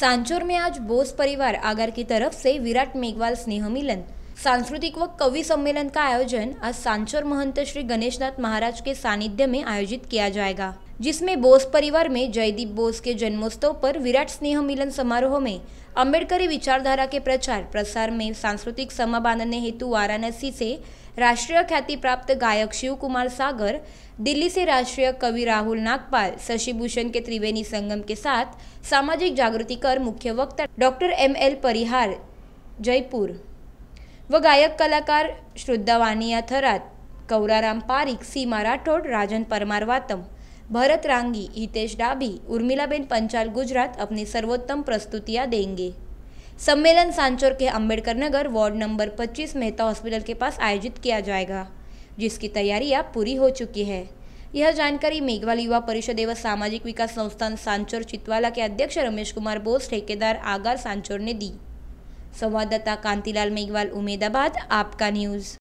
सांचोर में आज बोस परिवार आगर की तरफ से विराट मेघवाल स्नेह मिलन सांस्कृतिक व कवि सम्मेलन का आयोजन आज सांचोर महंत श्री गणेशनाथ महाराज के सानिध्य में आयोजित किया जाएगा जिसमें बोस परिवार में जयदीप बोस के जन्मोत्सव पर विराट स्नेह मिलन समारोह में अम्बेडकरी विचारधारा के प्रचार प्रसार में सांस्कृतिक समा बांधने हेतु वाराणसी से राष्ट्रीय ख्याति प्राप्त गायक शिव कुमार सागर दिल्ली से राष्ट्रीय कवि राहुल नागपाल शशिभूषण के त्रिवेणी संगम के साथ सामाजिक जागृति कर मुख्य वक्ता doctor M L Parihar Jaipur व गायक कलाकार श्रुद्धा वानिया थरात कौराराम पारिक सीमा राठौड़ राजन परमार वातम भरत रांगी हितेश डाभी उर्मिलाबेन पंचाल गुजरात अपनी सर्वोत्तम प्रस्तुतियाँ देंगे सम्मेलन सांचोर के Ambedkar Nagar ward number 25 Mehta hospital के पास आयोजित किया जाएगा जिसकी तैयारियां पूरी हो चुकी है यह जानकारी मेघवाल युवा परिषद एवं सामाजिक विकास संस्थान सांचोर चितवाला के अध्यक्ष रमेश कुमार बोस ठेकेदार आगार सांचोर ने दी संवाददाता कांतिलाल मेघवाल उमेदाबाद आपका न्यूज़